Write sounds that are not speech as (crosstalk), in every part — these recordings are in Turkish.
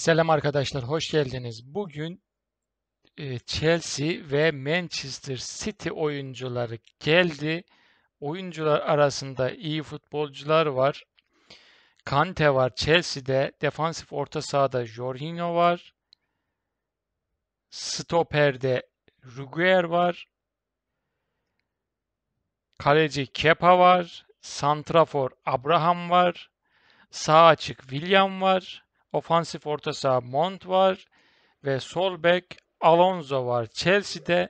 Selam arkadaşlar, hoş geldiniz. Bugün e, Chelsea ve Manchester City oyuncuları geldi. Oyuncular arasında iyi futbolcular var. Kante var Chelsea'de, defansif orta sahada Jorginho var. Stoper'de Rugier var. Kaleci Kepa var. Santrafor Abraham var. Sağ açık William var. Ofansif orta saha Mont var ve sol bek Alonso var. Chelsea'de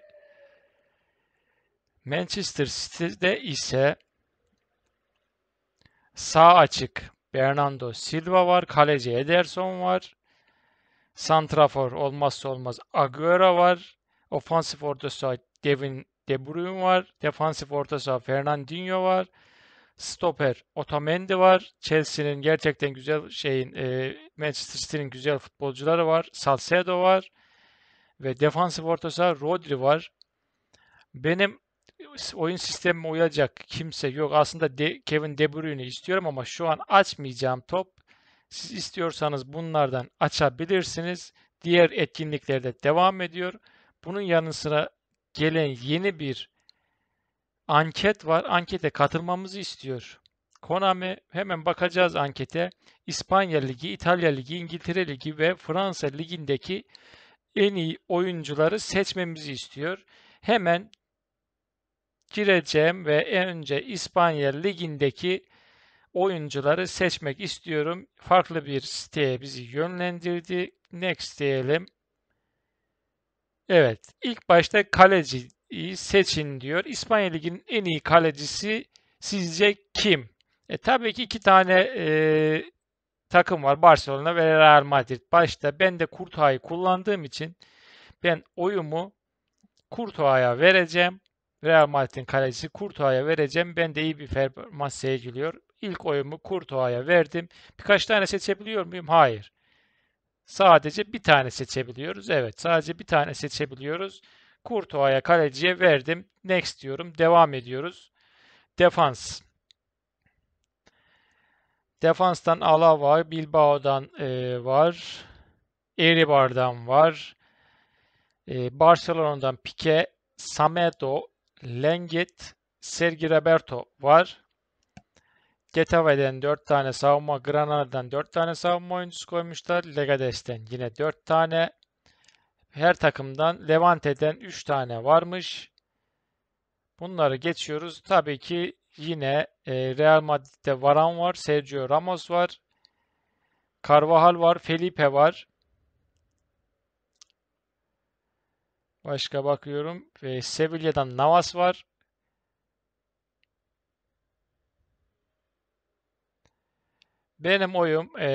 Manchester City'de ise sağ açık Bernardo Silva var. Kaleci Ederson var. Santrafor olmazsa olmaz Agüero var. Ofansif orta saha Devin De Bruyne var. Defansif orta saha Fernandinho var stoper Otamendi var. Chelsea'nin gerçekten güzel şeyin e, Manchester City'nin güzel futbolcuları var. Salcedo var. Ve defansif ortası Rodri var. Benim oyun sistemime uyacak kimse yok. Aslında De Kevin De Bruyne'i istiyorum ama şu an açmayacağım top. Siz istiyorsanız bunlardan açabilirsiniz. Diğer etkinliklerde devam ediyor. Bunun yanı sıra gelen yeni bir anket var. Ankete katılmamızı istiyor. Konami hemen bakacağız ankete. İspanya Ligi, İtalya Ligi, İngiltere Ligi ve Fransa Ligi'ndeki en iyi oyuncuları seçmemizi istiyor. Hemen gireceğim ve en önce İspanya Ligi'ndeki oyuncuları seçmek istiyorum. Farklı bir siteye bizi yönlendirdi. Next diyelim. Evet, ilk başta kaleci seçin diyor. İspanya Ligi'nin en iyi kalecisi sizce kim? E, tabii ki iki tane e, takım var. Barcelona ve Real Madrid. Başta ben de Kurtuğa'yı kullandığım için ben oyumu Kurtuaya vereceğim. Real Madrid'in kalecisi Kurtuaya vereceğim. Ben de iyi bir performans sergiliyor. İlk oyumu Kurtuaya verdim. Birkaç tane seçebiliyor muyum? Hayır. Sadece bir tane seçebiliyoruz. Evet, sadece bir tane seçebiliyoruz. Kurtuğa'ya kaleciye verdim. Next diyorum. Devam ediyoruz. Defans. Defanstan Ala var. Bilbao'dan e, var. Eribar'dan var. E, Barcelona'dan Pique, Samedo, Lengit, Sergi Roberto var. Getave'den 4 tane savunma, Granada'dan 4 tane savunma oyuncusu koymuşlar. Legades'ten yine 4 tane. Her takımdan Levante'den 3 tane varmış. Bunları geçiyoruz. Tabii ki yine e, Real Madrid'de Varan var, Sergio Ramos var, Carvajal var, Felipe var. Başka bakıyorum. ve Sevilla'dan Navas var. Benim oyum e,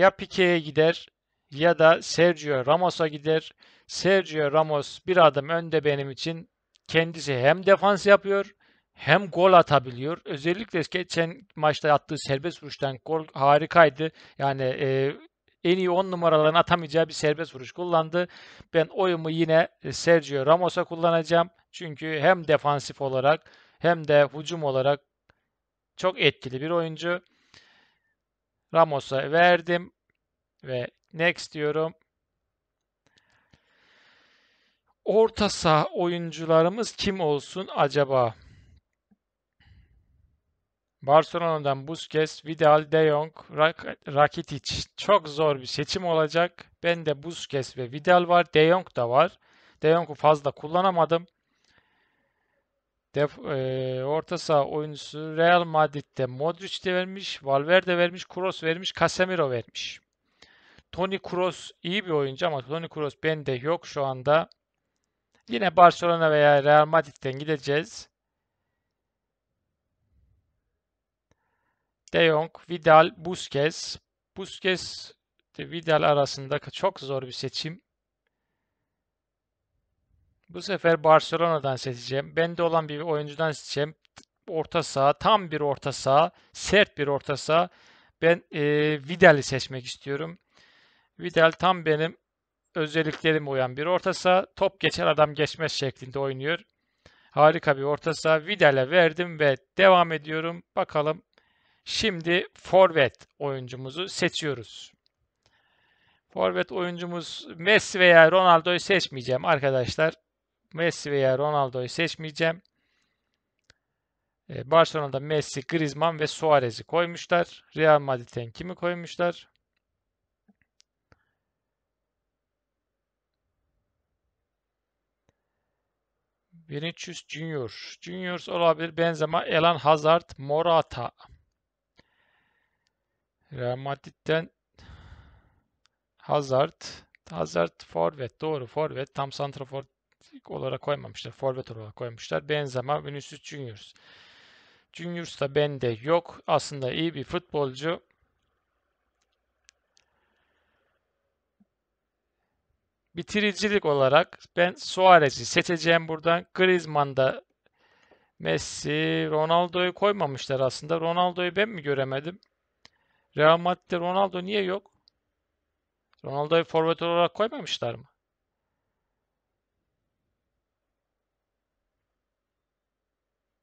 ya Pique'ye gider ya da Sergio Ramos'a gider. Sergio Ramos bir adım önde benim için. Kendisi hem defans yapıyor hem gol atabiliyor. Özellikle geçen maçta attığı serbest vuruştan gol harikaydı. Yani e, en iyi 10 numaraların atamayacağı bir serbest vuruş kullandı. Ben oyumu yine e, Sergio Ramos'a kullanacağım. Çünkü hem defansif olarak hem de hücum olarak çok etkili bir oyuncu. Ramos'a verdim ve Next diyorum. Orta saha oyuncularımız kim olsun acaba? Barcelona'dan Busquets, Vidal, De Jong, Rak Rakitic. Çok zor bir seçim olacak. Ben de Busquets ve Vidal var. De Jong da var. De Jong'u fazla kullanamadım. Def, e, orta saha oyuncusu Real Madrid'de Modric de vermiş, Valverde vermiş, Kroos vermiş, Casemiro vermiş. Toni Kroos iyi bir oyuncu ama Toni Kroos bende yok şu anda. Yine Barcelona veya Real Madrid'den gideceğiz. De Jong, Vidal, Busquets. Busquets ve Vidal arasında çok zor bir seçim. Bu sefer Barcelona'dan seçeceğim. Bende olan bir oyuncudan seçeceğim. Orta saha, tam bir orta saha, sert bir orta saha. Ben e, Vidal'i seçmek istiyorum. Vidal tam benim özelliklerime uyan bir orta saha. Top geçer adam geçmez şeklinde oynuyor. Harika bir orta saha. Vidal'e verdim ve devam ediyorum. Bakalım şimdi forvet oyuncumuzu seçiyoruz. Forvet oyuncumuz Messi veya Ronaldo'yu seçmeyeceğim arkadaşlar. Messi veya Ronaldo'yu seçmeyeceğim. Ee, Barcelona'da Messi, Griezmann ve Suarez'i koymuşlar. Real Madrid'ten kimi koymuşlar? Vinicius Junior. Juniors olabilir. Benzema, Elan Hazard, Morata. Real Madrid'den Hazard. Hazard forvet. Doğru forvet. Tam santrafor olarak koymamışlar. Forvet olarak koymuşlar. Benzema, Vinicius Juniors. Juniors da bende yok. Aslında iyi bir futbolcu. bitiricilik olarak ben Suarez'i seçeceğim buradan. Griezmann'da Messi, Ronaldo'yu koymamışlar aslında. Ronaldo'yu ben mi göremedim? Real Madrid'de Ronaldo niye yok? Ronaldo'yu forvet olarak koymamışlar mı?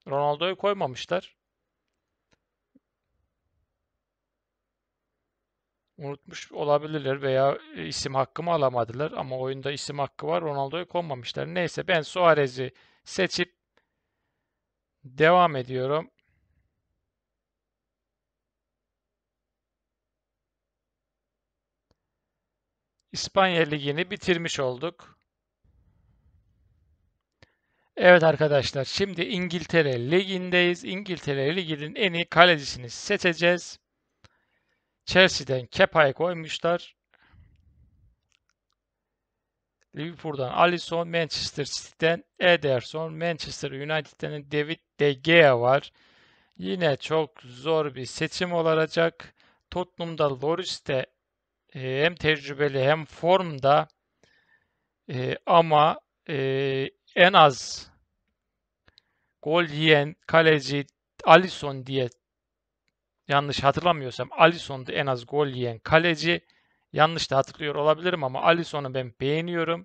Ronaldo'yu koymamışlar. unutmuş olabilirler veya e, isim hakkımı alamadılar ama oyunda isim hakkı var Ronaldo'yu konmamışlar. Neyse ben Suarez'i seçip devam ediyorum. İspanya Ligi'ni bitirmiş olduk. Evet arkadaşlar şimdi İngiltere Ligi'ndeyiz. İngiltere Ligi'nin en iyi kalecisini seçeceğiz. Chelsea'den Kepa'yı koymuşlar. Liverpool'dan Alisson, Manchester City'den Ederson, Manchester United'den David De Gea var. Yine çok zor bir seçim olacak. Tottenham'da Loris de e, hem tecrübeli hem formda e, ama e, en az gol yiyen kaleci Alisson diye yanlış hatırlamıyorsam Alisson'du en az gol yiyen kaleci. Yanlış da hatırlıyor olabilirim ama Alisson'u ben beğeniyorum.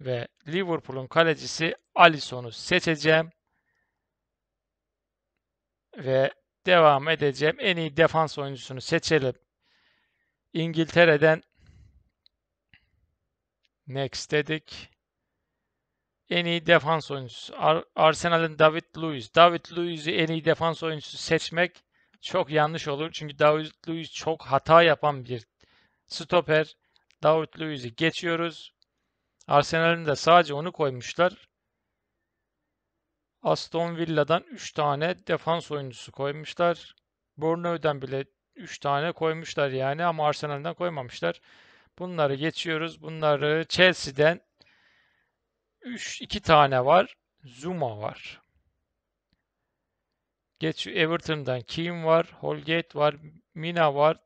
Ve Liverpool'un kalecisi Alisson'u seçeceğim. Ve devam edeceğim. En iyi defans oyuncusunu seçelim. İngiltere'den Next dedik. En iyi defans oyuncusu. Ar Arsenal'ın David Luiz. David Luiz'i en iyi defans oyuncusu seçmek çok yanlış olur. Çünkü David Luiz çok hata yapan bir stoper. David Luiz'i geçiyoruz. Arsenal'in de sadece onu koymuşlar. Aston Villa'dan 3 tane defans oyuncusu koymuşlar. Bournemouth'dan bile 3 tane koymuşlar yani ama Arsenal'den koymamışlar. Bunları geçiyoruz. Bunları Chelsea'den 3 2 tane var. Zuma var. Geç Everton'dan kim var, Holgate var, Mina var.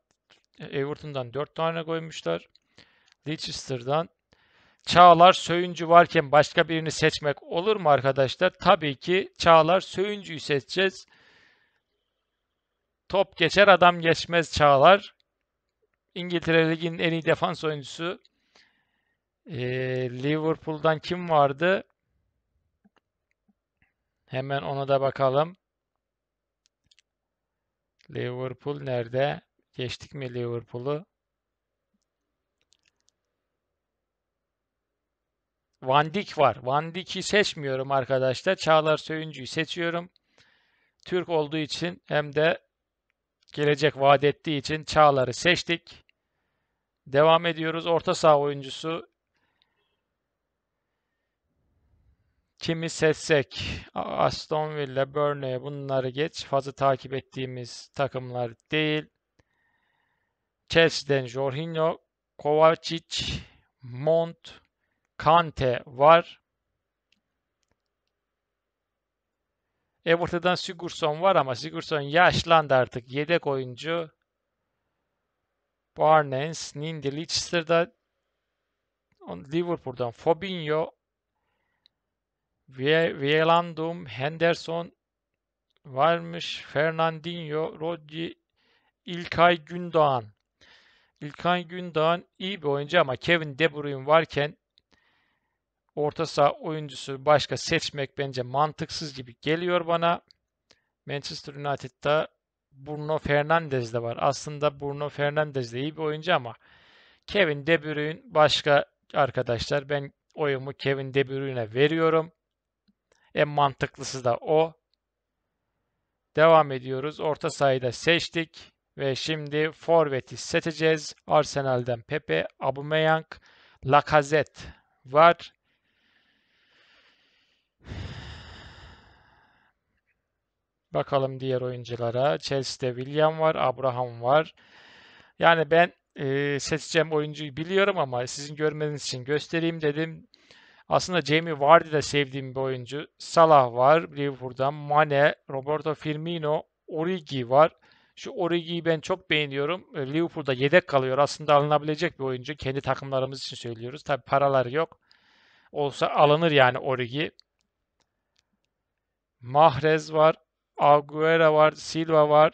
Everton'dan 4 tane koymuşlar. Leicester'dan Çağlar Söyüncü varken başka birini seçmek olur mu arkadaşlar? Tabii ki Çağlar Söyüncü'yü seçeceğiz. Top geçer adam geçmez Çağlar. İngiltere Ligi'nin en iyi defans oyuncusu. Ee, Liverpool'dan kim vardı? Hemen ona da bakalım. Liverpool nerede? Geçtik mi Liverpool'u? Van Dijk var. Van Dijk'i seçmiyorum arkadaşlar. Çağlar Söyüncü'yü seçiyorum. Türk olduğu için hem de gelecek vaat ettiği için Çağlar'ı seçtik. Devam ediyoruz. Orta saha oyuncusu kimi seçsek Aston Villa, Burnley bunları geç. Fazla takip ettiğimiz takımlar değil. Chelsea'den Jorginho, Kovacic, Mont, Kante var. Everton'dan Sigurdsson var ama Sigurdsson yaşlandı artık. Yedek oyuncu. Barnes, Nindi, Leicester'da Liverpool'dan Fabinho, Vielandum, Henderson varmış. Fernandinho, Rodri, İlkay Gündoğan. İlkay Gündoğan iyi bir oyuncu ama Kevin De Bruyne varken orta saha oyuncusu başka seçmek bence mantıksız gibi geliyor bana. Manchester United'da Bruno Fernandes de var. Aslında Bruno Fernandes de iyi bir oyuncu ama Kevin De Bruyne başka arkadaşlar. Ben oyumu Kevin De Bruyne'e veriyorum. En mantıklısı da o. Devam ediyoruz. Orta sahayı seçtik. Ve şimdi forveti seçeceğiz. Arsenal'den Pepe, Aubameyang, Lacazette var. Bakalım diğer oyunculara. Chelsea'de William var, Abraham var. Yani ben e, seçeceğim oyuncuyu biliyorum ama sizin görmeniz için göstereyim dedim. Aslında Jamie Vardy de sevdiğim bir oyuncu. Salah var Liverpool'dan. Mane, Roberto Firmino, Origi var. Şu Origi'yi ben çok beğeniyorum. E, Liverpool'da yedek kalıyor. Aslında alınabilecek bir oyuncu. Kendi takımlarımız için söylüyoruz. Tabi paralar yok. Olsa alınır yani Origi. Mahrez var. Agüera var. Silva var.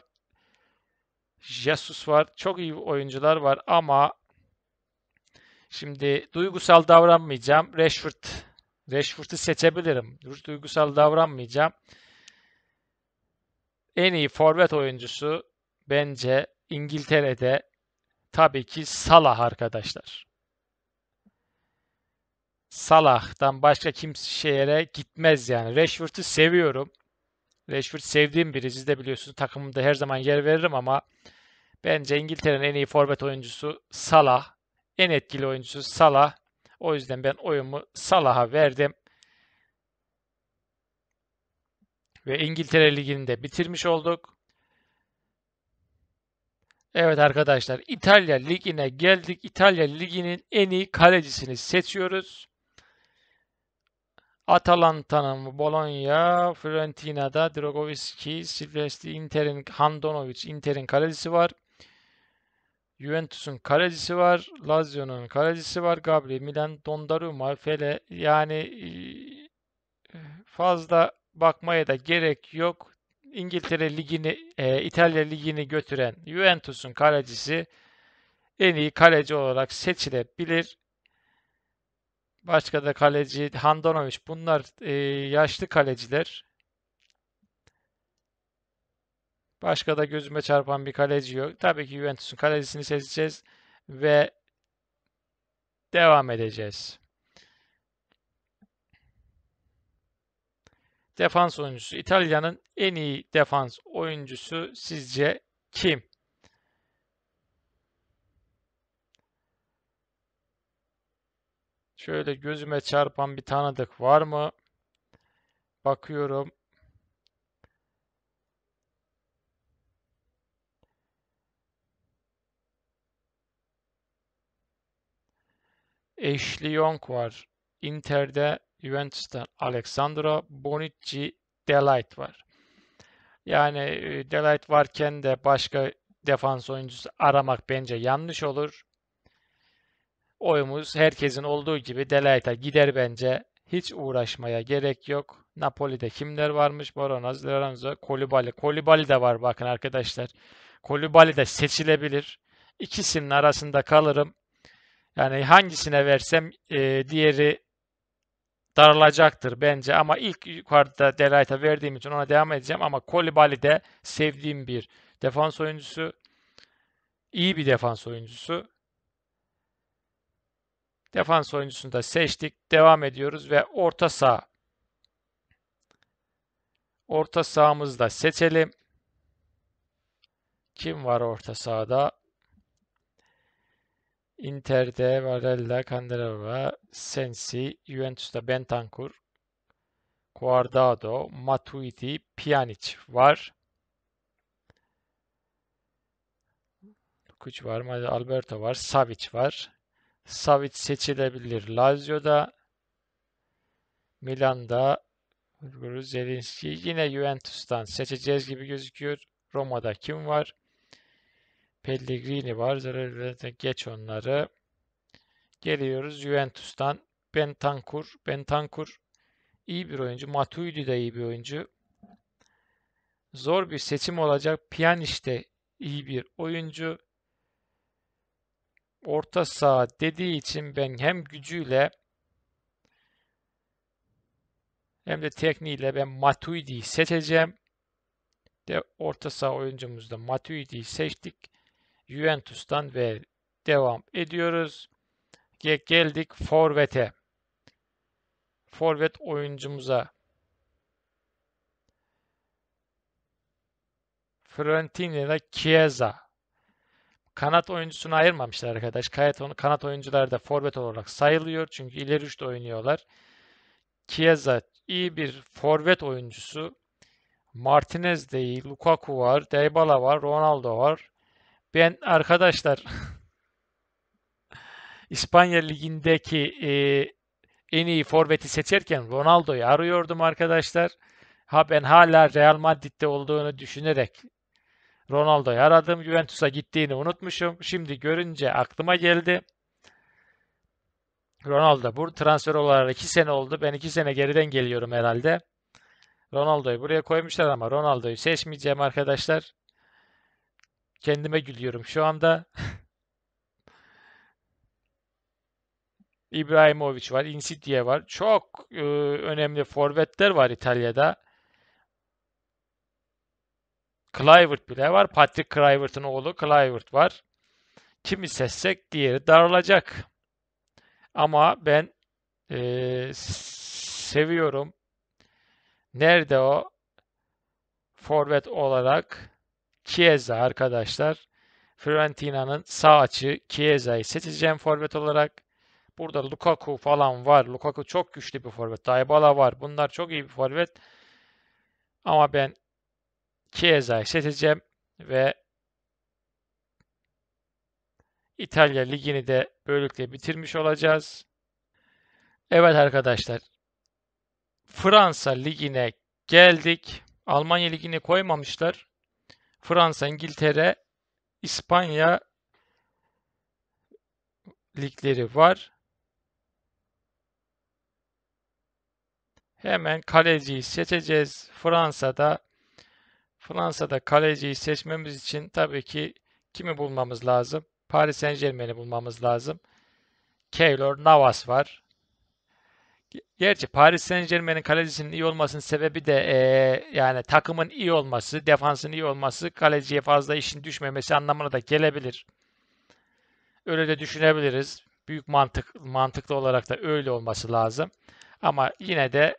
Jesus var. Çok iyi oyuncular var ama Şimdi duygusal davranmayacağım. Rashford. Rashford'u seçebilirim. Duygusal davranmayacağım. En iyi forvet oyuncusu bence İngiltere'de tabii ki Salah arkadaşlar. Salah'tan başka kimseye gitmez yani. Rashford'u seviyorum. Rashford sevdiğim biri. Siz de biliyorsunuz takımımda her zaman yer veririm ama bence İngiltere'nin en iyi forvet oyuncusu Salah. En etkili oyuncusu Salah. O yüzden ben oyumu Salah'a verdim. Ve İngiltere Ligi'ni de bitirmiş olduk. Evet arkadaşlar İtalya Ligi'ne geldik. İtalya Ligi'nin en iyi kalecisini seçiyoruz. Atalanta'nın Bologna, Fiorentina'da Drogovski, Silvestri, Inter'in Handanovic, Inter'in kalecisi var. Juventus'un kalecisi var. Lazio'nun kalecisi var. Gabri, Milan, Donnarumma, Fele. Yani e, fazla bakmaya da gerek yok. İngiltere Ligi'ni, e, İtalya Ligi'ni götüren Juventus'un kalecisi en iyi kaleci olarak seçilebilir. Başka da kaleci Handanovic. Bunlar e, yaşlı kaleciler. Başka da gözüme çarpan bir kaleci yok. Tabii ki Juventus'un kalecisini seçeceğiz ve devam edeceğiz. Defans oyuncusu. İtalya'nın en iyi defans oyuncusu sizce kim? Şöyle gözüme çarpan bir tanıdık var mı? Bakıyorum. Ashley Young var. Inter'de Juventus'tan Alexandra Bonucci Delight var. Yani e, Delight varken de başka defans oyuncusu aramak bence yanlış olur. Oyumuz herkesin olduğu gibi Delight'a gider bence. Hiç uğraşmaya gerek yok. Napoli'de kimler varmış? Baronaz, Lorenzo, Kolibali. Kolibali de var bakın arkadaşlar. Kolibali de seçilebilir. İkisinin arasında kalırım. Yani hangisine versem e, diğeri daralacaktır bence ama ilk yukarıda Delight'a verdiğim için ona devam edeceğim ama Kolibali de sevdiğim bir defans oyuncusu. İyi bir defans oyuncusu. Defans oyuncusunu da seçtik. Devam ediyoruz ve orta sağ, Orta sahamızı da seçelim. Kim var orta sahada? Inter'de Varela, Candelara, Sensi, Juventus'ta Bentancur, Guardado, Matuidi, Pjanic var. Kuç var, Alberto var, Savic var. Savic seçilebilir Lazio'da. Milan'da Zelinski yine Juventus'tan seçeceğiz gibi gözüküyor. Roma'da kim var? Pellegrini var. Geç onları. Geliyoruz Juventus'tan. Bentancur. Bentancur iyi bir oyuncu. Matuidi de iyi bir oyuncu. Zor bir seçim olacak. Pjanic de iyi bir oyuncu. Orta saha dediği için ben hem gücüyle hem de tekniğiyle ben Matuidi'yi seçeceğim. De orta saha oyuncumuzda Matuidi'yi seçtik. Juventus'tan ve devam ediyoruz. geldik Forvet'e. Forvet oyuncumuza. Fiorentina'da Chiesa. Kanat oyuncusunu ayırmamışlar arkadaş. Kayet kanat oyuncular da forvet olarak sayılıyor. Çünkü ileri üçte oynuyorlar. Chiesa iyi bir forvet oyuncusu. Martinez değil, Lukaku var, Dybala var, Ronaldo var. Ben arkadaşlar İspanya Ligi'ndeki e, en iyi forveti seçerken Ronaldo'yu arıyordum arkadaşlar. Ha ben hala Real Madrid'de olduğunu düşünerek Ronaldo'yu aradım. Juventus'a gittiğini unutmuşum. Şimdi görünce aklıma geldi. Ronaldo bu transfer olarak 2 sene oldu. Ben 2 sene geriden geliyorum herhalde. Ronaldo'yu buraya koymuşlar ama Ronaldo'yu seçmeyeceğim arkadaşlar. Kendime gülüyorum. Şu anda (laughs) İbrahimovic var, Insigne var. Çok e, önemli forvetler var İtalya'da. Clivert bile var. Patrick Clivert'ın oğlu Clivert var. Kimi sessek diğeri daralacak. Ama ben e, seviyorum. Nerede o? Forvet olarak Chiesa arkadaşlar. Fiorentina'nın sağ açı Chiesa'yı seçeceğim forvet olarak. Burada Lukaku falan var. Lukaku çok güçlü bir forvet. Dybala var. Bunlar çok iyi bir forvet. Ama ben Chiesa'yı seçeceğim ve İtalya Ligi'ni de böylelikle bitirmiş olacağız. Evet arkadaşlar. Fransa Ligi'ne geldik. Almanya Ligi'ni koymamışlar. Fransa, İngiltere, İspanya ligleri var. Hemen kaleciyi seçeceğiz. Fransa'da Fransa'da kaleciyi seçmemiz için tabii ki kimi bulmamız lazım? Paris Saint Germain'i bulmamız lazım. Keylor Navas var. Gerçi Paris Saint Germain'in kalecisinin iyi olmasının sebebi de e, yani takımın iyi olması, defansın iyi olması, kaleciye fazla işin düşmemesi anlamına da gelebilir. Öyle de düşünebiliriz. Büyük mantık mantıklı olarak da öyle olması lazım. Ama yine de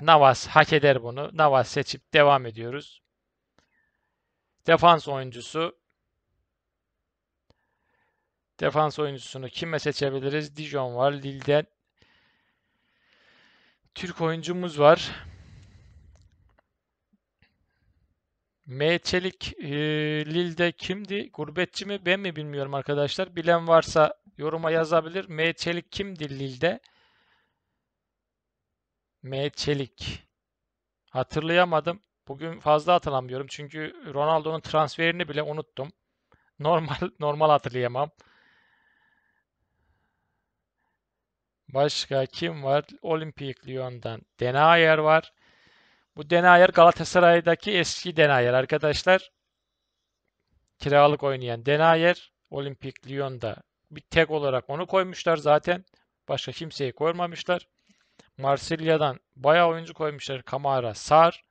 Navas hak eder bunu. Navas seçip devam ediyoruz. Defans oyuncusu Defans oyuncusunu kime seçebiliriz? Dijon var, Lille'den Türk oyuncumuz var. M. Çelik e, Lille'de kimdi? Gurbetçi mi? Ben mi bilmiyorum arkadaşlar. Bilen varsa yoruma yazabilir. M. Çelik kimdi Lille'de? M. Çelik. Hatırlayamadım. Bugün fazla hatırlamıyorum. Çünkü Ronaldo'nun transferini bile unuttum. Normal (laughs) normal hatırlayamam. Başka kim var? Olimpik Lyon'dan Denayer var. Bu Denayer Galatasaray'daki eski Denayer arkadaşlar. Kiralık oynayan Denayer. Olimpik Lyon'da bir tek olarak onu koymuşlar zaten. Başka kimseyi koymamışlar. Marsilya'dan bayağı oyuncu koymuşlar. Kamara, Sar.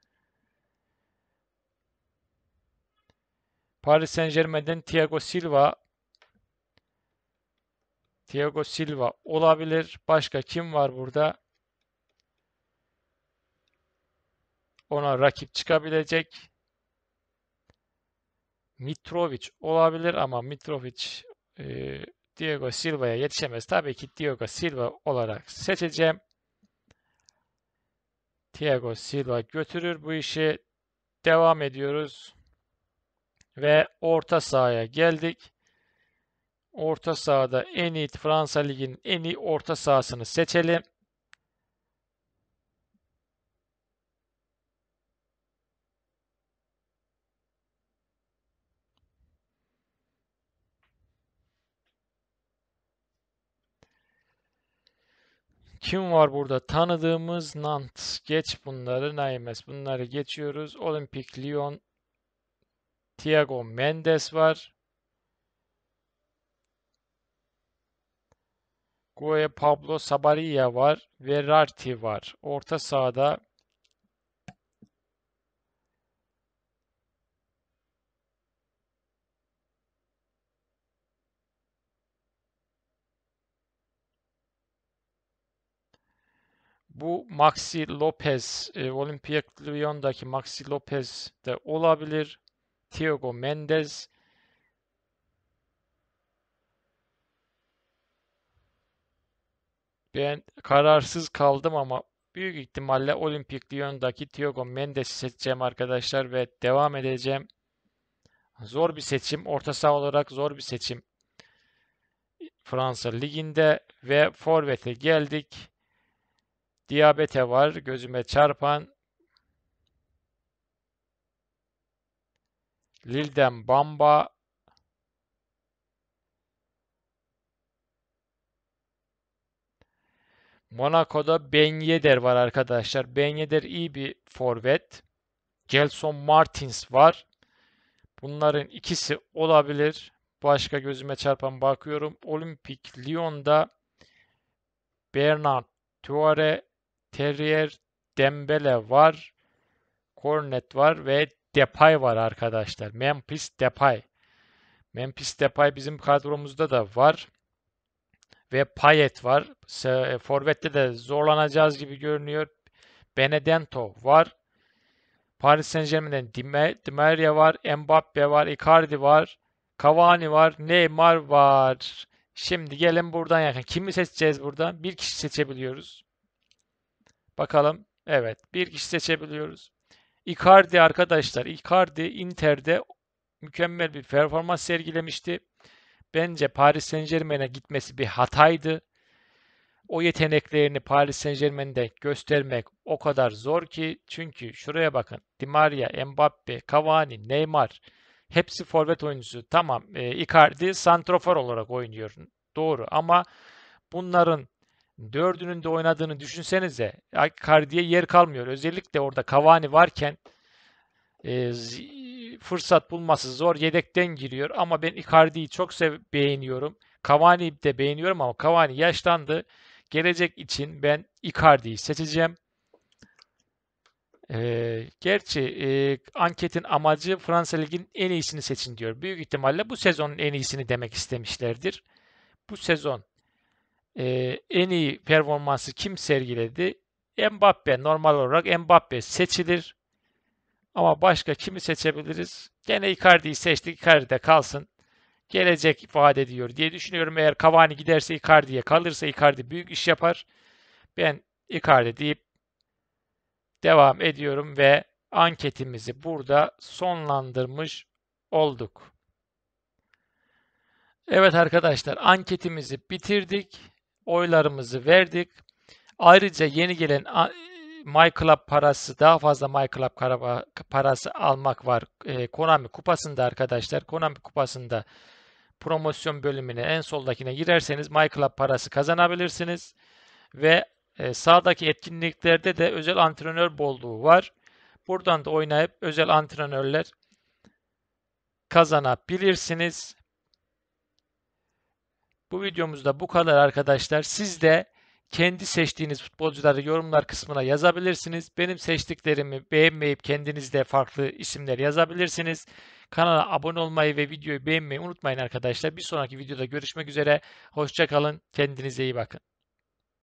Paris Saint Germain'den Thiago Silva Thiago Silva olabilir. Başka kim var burada? Ona rakip çıkabilecek. Mitrovic olabilir ama Mitrovic e, Diego Silva'ya yetişemez. Tabii ki Diego Silva olarak seçeceğim. Thiago Silva götürür bu işi. Devam ediyoruz. Ve orta sahaya geldik. Orta sahada en iyi Fransa Ligi'nin en iyi orta sahasını seçelim. Kim var burada? Tanıdığımız Nantes Geç bunları Naimes. Bunları geçiyoruz. Olympique Lyon. Thiago Mendes var. Gueye Pablo Sabaria var. Verratti var. Orta sahada Bu Maxi Lopez, e, Olympiak Lyon'daki Maxi Lopez de olabilir. Thiago Mendes, Ben kararsız kaldım ama büyük ihtimalle Olimpik Lyon'daki Thiago Mendes'i seçeceğim arkadaşlar ve devam edeceğim. Zor bir seçim. Orta saha olarak zor bir seçim. Fransa Ligi'nde ve Forvet'e geldik. Diyabete var. Gözüme çarpan. Lille'den Bamba. Monaco'da Ben Yedder var arkadaşlar. Ben Yedder iyi bir forvet. Gelson Martins var. Bunların ikisi olabilir. Başka gözüme çarpan bakıyorum. Olympic Lyon'da Bernard Tuare, Terrier, Dembele var. Cornet var ve Depay var arkadaşlar. Memphis Depay. Memphis Depay bizim kadromuzda da var ve Payet var. E, forvet'te de zorlanacağız gibi görünüyor. Benedento var. Paris Saint Germain'den Di Maria var, Mbappe var, Icardi var, Cavani var, Neymar var. Şimdi gelin buradan yakın. Kimi seçeceğiz buradan? Bir kişi seçebiliyoruz. Bakalım. Evet, bir kişi seçebiliyoruz. Icardi arkadaşlar, Icardi Inter'de mükemmel bir performans sergilemişti. Bence Paris Saint Germain'e gitmesi bir hataydı. O yeteneklerini Paris Saint Germain'de göstermek o kadar zor ki çünkü şuraya bakın. Di Maria, Mbappe, Cavani, Neymar hepsi forvet oyuncusu. Tamam e, Icardi santrofor olarak oynuyor. Doğru ama bunların dördünün de oynadığını düşünsenize. Icardi'ye yer kalmıyor. Özellikle orada Cavani varken e, fırsat bulması zor. Yedekten giriyor ama ben Icardi'yi çok sev beğeniyorum. Cavani'yi de beğeniyorum ama Cavani yaşlandı. Gelecek için ben Icardi'yi seçeceğim. Ee, gerçi e, anketin amacı Fransa Ligi'nin en iyisini seçin diyor. Büyük ihtimalle bu sezonun en iyisini demek istemişlerdir. Bu sezon e, en iyi performansı kim sergiledi? Mbappe normal olarak Mbappe seçilir. Ama başka kimi seçebiliriz? Gene Icardi'yi seçtik. Icardi de kalsın. Gelecek vaat ediyor diye düşünüyorum. Eğer Cavani giderse Icardi'ye kalırsa Icardi büyük iş yapar. Ben Icardi deyip devam ediyorum ve anketimizi burada sonlandırmış olduk. Evet arkadaşlar anketimizi bitirdik. Oylarımızı verdik. Ayrıca yeni gelen MyClub parası daha fazla MyClub parası almak var. E, Konami kupasında arkadaşlar. Konami kupasında promosyon bölümüne en soldakine girerseniz MyClub parası kazanabilirsiniz. Ve e, sağdaki etkinliklerde de özel antrenör bolluğu var. Buradan da oynayıp özel antrenörler kazanabilirsiniz. Bu videomuzda bu kadar arkadaşlar. Siz de kendi seçtiğiniz futbolcuları yorumlar kısmına yazabilirsiniz. Benim seçtiklerimi beğenmeyip kendiniz de farklı isimler yazabilirsiniz. Kanala abone olmayı ve videoyu beğenmeyi unutmayın arkadaşlar. Bir sonraki videoda görüşmek üzere. Hoşçakalın. Kendinize iyi bakın.